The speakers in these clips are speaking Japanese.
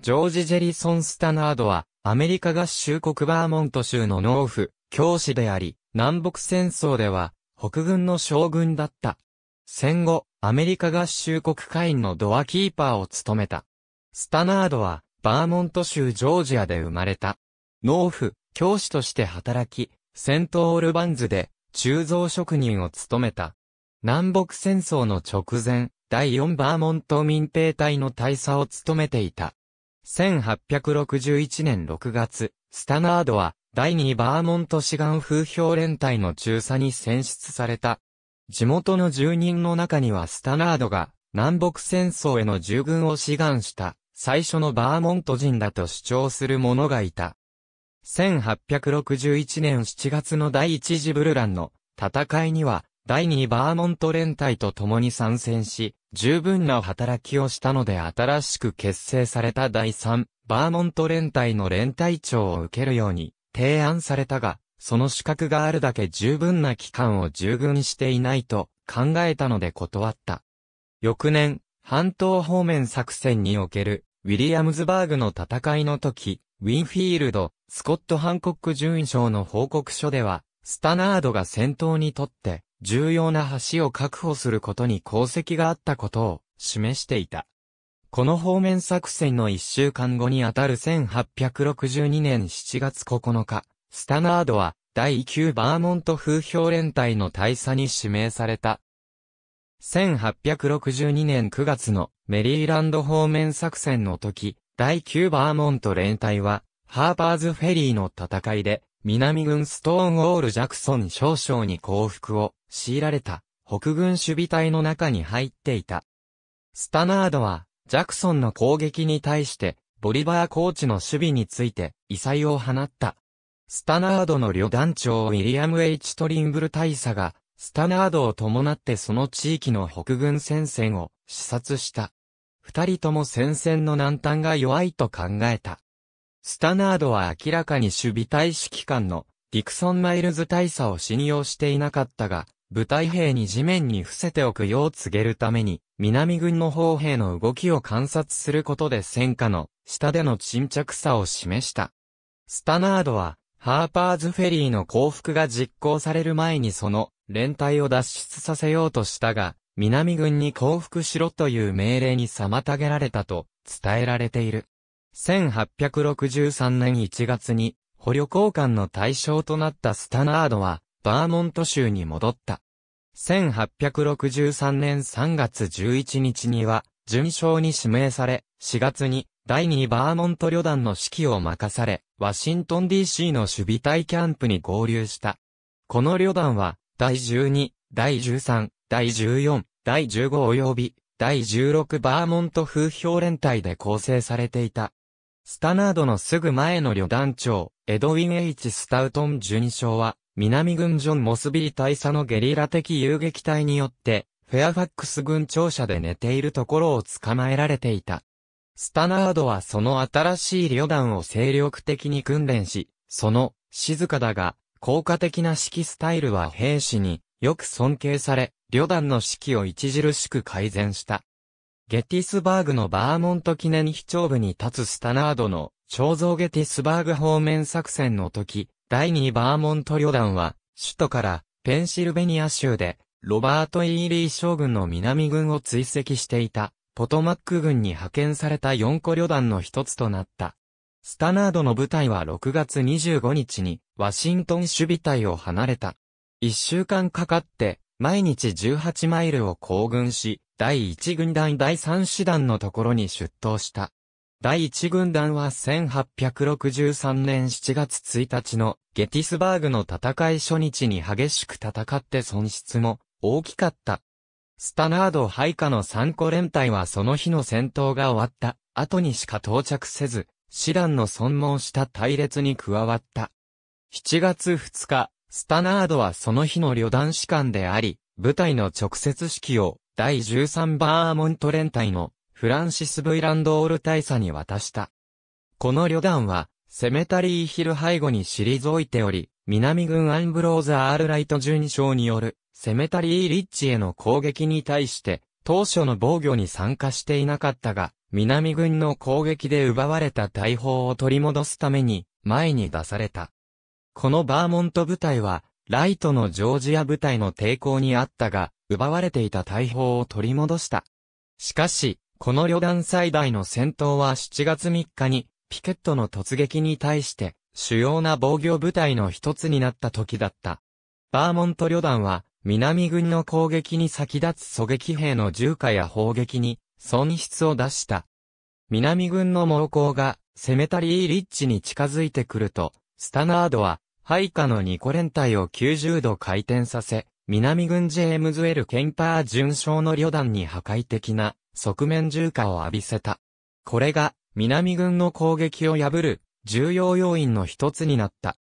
ジョージ・ジェリソン・スタナードは、アメリカ合衆国バーモント州の農夫、教師であり、南北戦争では、北軍の将軍だった。戦後、アメリカ合衆国会員のドアキーパーを務めた。スタナードは、バーモント州ジョージアで生まれた。農夫、教師として働き、セントオールバンズで、鋳造職人を務めた。南北戦争の直前、第4バーモント民兵隊の大佐を務めていた。1861年6月、スタナードは、第2バーモント志願風評連隊の中佐に選出された。地元の住人の中にはスタナードが、南北戦争への従軍を志願した、最初のバーモント人だと主張する者がいた。1861年7月の第一次ブルランの戦いには、第2バーモント連隊と共に参戦し、十分な働きをしたので新しく結成された第3バーモント連隊の連隊長を受けるように提案されたが、その資格があるだけ十分な期間を従軍していないと考えたので断った。翌年、半島方面作戦におけるウィリアムズバーグの戦いの時、ウィンフィールド、スコット・ハンコック位将の報告書では、スタナードが先頭にとって、重要な橋を確保することに功績があったことを示していた。この方面作戦の一週間後にあたる1862年7月9日、スタナードは第9バーモント風評連隊の大佐に指名された。1862年9月のメリーランド方面作戦の時、第9バーモント連隊は、ハーパーズフェリーの戦いで、南軍ストーンウォール・ジャクソン少将に降伏を強いられた北軍守備隊の中に入っていた。スタナードは、ジャクソンの攻撃に対して、ボリバーコーチの守備について、異彩を放った。スタナードの旅団長ウィリアム・ H・ トリンブル大佐が、スタナードを伴ってその地域の北軍戦線を視察した。二人とも戦線の南端が弱いと考えた。スタナードは明らかに守備隊指揮官のディクソン・マイルズ大佐を信用していなかったが、部隊兵に地面に伏せておくよう告げるために、南軍の砲兵の動きを観察することで戦火の下での沈着さを示した。スタナードは、ハーパーズフェリーの降伏が実行される前にその連隊を脱出させようとしたが、南軍に降伏しろという命令に妨げられたと伝えられている。1863年1月に捕虜交換の対象となったスタナードは、バーモント州に戻った。1863年3月11日には、準将に指名され、4月に第2バーモント旅団の指揮を任され、ワシントン DC の守備隊キャンプに合流した。この旅団は、第12、第13、第14、第15及び、第16バーモント風評連隊で構成されていた。スタナードのすぐ前の旅団長、エドウィン・ H・ スタウトン准将は、南軍ジョン・モスビリ大佐のゲリラ的遊撃隊によって、フェアファックス軍庁舎で寝ているところを捕まえられていた。スタナードはその新しい旅団を精力的に訓練し、その、静かだが、効果的な指揮スタイルは兵士によく尊敬され、旅団の指揮を著しく改善した。ゲティスバーグのバーモント記念日長部に立つスタナードの肖像ゲティスバーグ方面作戦の時、第2バーモント旅団は、首都からペンシルベニア州で、ロバート・イーリー将軍の南軍を追跡していた、ポトマック軍に派遣された4個旅団の一つとなった。スタナードの部隊は6月25日に、ワシントン守備隊を離れた。1週間かかって、毎日18マイルを行軍し、第1軍団第3師団のところに出頭した。第1軍団は1863年7月1日のゲティスバーグの戦い初日に激しく戦って損失も大きかった。スタナード配下の3個連隊はその日の戦闘が終わった後にしか到着せず、師団の損耗した隊列に加わった。7月2日、スタナードはその日の旅団士官であり、部隊の直接指揮を第13バーモント連隊のフランシス・ブイランドオール大佐に渡した。この旅団は、セメタリーヒル背後に退いており、南軍アンブローザ・アールライト準将による、セメタリーリッチへの攻撃に対して、当初の防御に参加していなかったが、南軍の攻撃で奪われた大砲を取り戻すために、前に出された。このバーモント部隊は、ライトのジョージア部隊の抵抗にあったが、奪われていた大砲を取り戻した。しかし、この旅団最大の戦闘は7月3日に、ピケットの突撃に対して、主要な防御部隊の一つになった時だった。バーモント旅団は、南軍の攻撃に先立つ狙撃兵の重火や砲撃に、損失を出した。南軍の猛攻が、セメタリーリッチに近づいてくると、スタナードは、配下の2個連隊を90度回転させ、南軍ジェームズ・ウェル・ケンパー巡将の旅団に破壊的な側面重火を浴びせた。これが南軍の攻撃を破る重要要因の一つになった。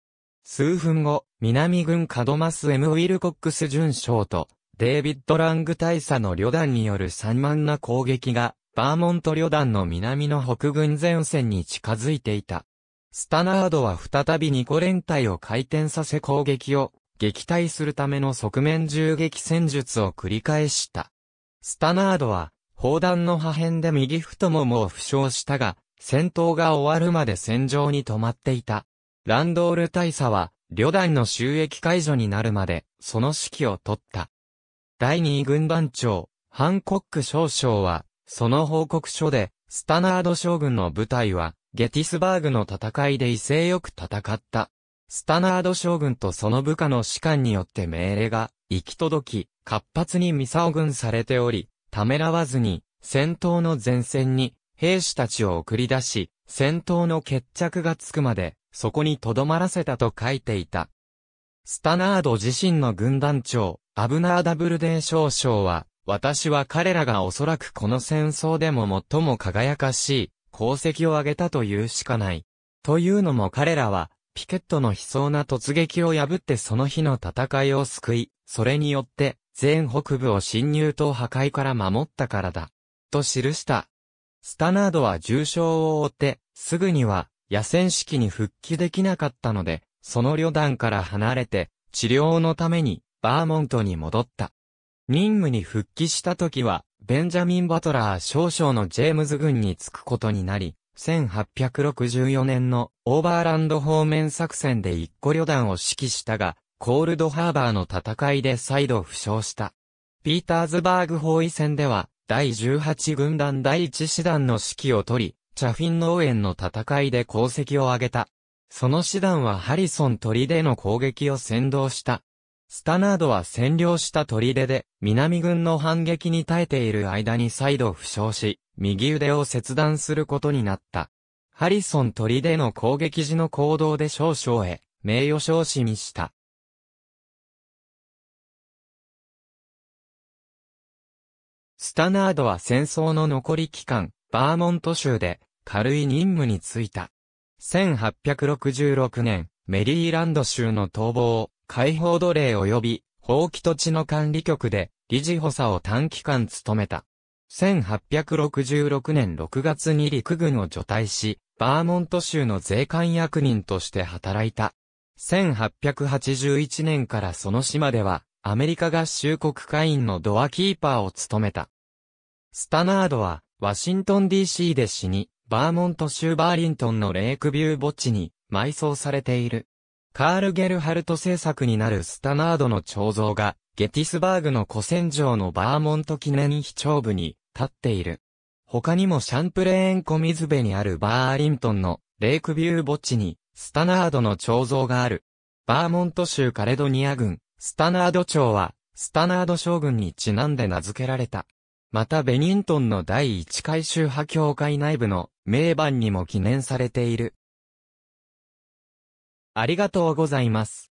数分後、南軍カドマス・エム・ウィルコックス巡将とデイビッド・ラング大佐の旅団による散漫な攻撃がバーモント旅団の南の北軍前線に近づいていた。スタナードは再びニコ連隊を回転させ攻撃を撃退するための側面銃撃戦術を繰り返した。スタナードは、砲弾の破片で右太ももを負傷したが、戦闘が終わるまで戦場に止まっていた。ランドール大佐は、旅団の収益解除になるまで、その指揮を取った。第2軍団長、ハンコック少将は、その報告書で、スタナード将軍の部隊は、ゲティスバーグの戦いで威勢よく戦った。スタナード将軍とその部下の士官によって命令が行き届き、活発にミサオ軍されており、ためらわずに戦闘の前線に兵士たちを送り出し、戦闘の決着がつくまで、そこに留まらせたと書いていた。スタナード自身の軍団長、アブナーダブルデー少将は、私は彼らがおそらくこの戦争でも最も輝かしい功績を挙げたと言うしかない。というのも彼らはピケットの悲壮な突撃を破ってその日の戦いを救い、それによって、全北部を侵入と破壊から守ったからだ。と記した。スタナードは重傷を負って、すぐには、野戦式に復帰できなかったので、その旅団から離れて、治療のために、バーモントに戻った。任務に復帰した時は、ベンジャミン・バトラー少将のジェームズ軍に着くことになり、1864年のオーバーランド方面作戦で一個旅団を指揮したが、コールドハーバーの戦いで再度負傷した。ピーターズバーグ包囲戦では、第18軍団第1師団の指揮を取り、チャフィン農園の戦いで功績を挙げた。その師団はハリソン砦での攻撃を先導した。スタナードは占領した砦で、南軍の反撃に耐えている間に再度負傷し、右腕を切断することになった。ハリソン砦の攻撃時の行動で少々へ、名誉昇進した。スタナードは戦争の残り期間、バーモント州で、軽い任務に就いた。1866年、メリーランド州の逃亡、解放奴隷及び、放棄土地の管理局で、理事補佐を短期間務めた。1866年6月に陸軍を除隊し、バーモント州の税関役人として働いた。1881年からその島では、アメリカ合衆国会員のドアキーパーを務めた。スタナードは、ワシントン DC で死に、バーモント州バーリントンのレイクビュー墓地に埋葬されている。カール・ゲルハルト制作になるスタナードの彫像が、ゲティスバーグの古戦場のバーモント記念碑頂部に立っている。他にもシャンプレーン湖水辺にあるバーリントンのレイクビュー墓地に、スタナードの彫像がある。バーモント州カレドニア郡、スタナード町は、スタナード将軍にちなんで名付けられた。またベニントンの第一回宗派教会内部の名番にも記念されている。ありがとうございます。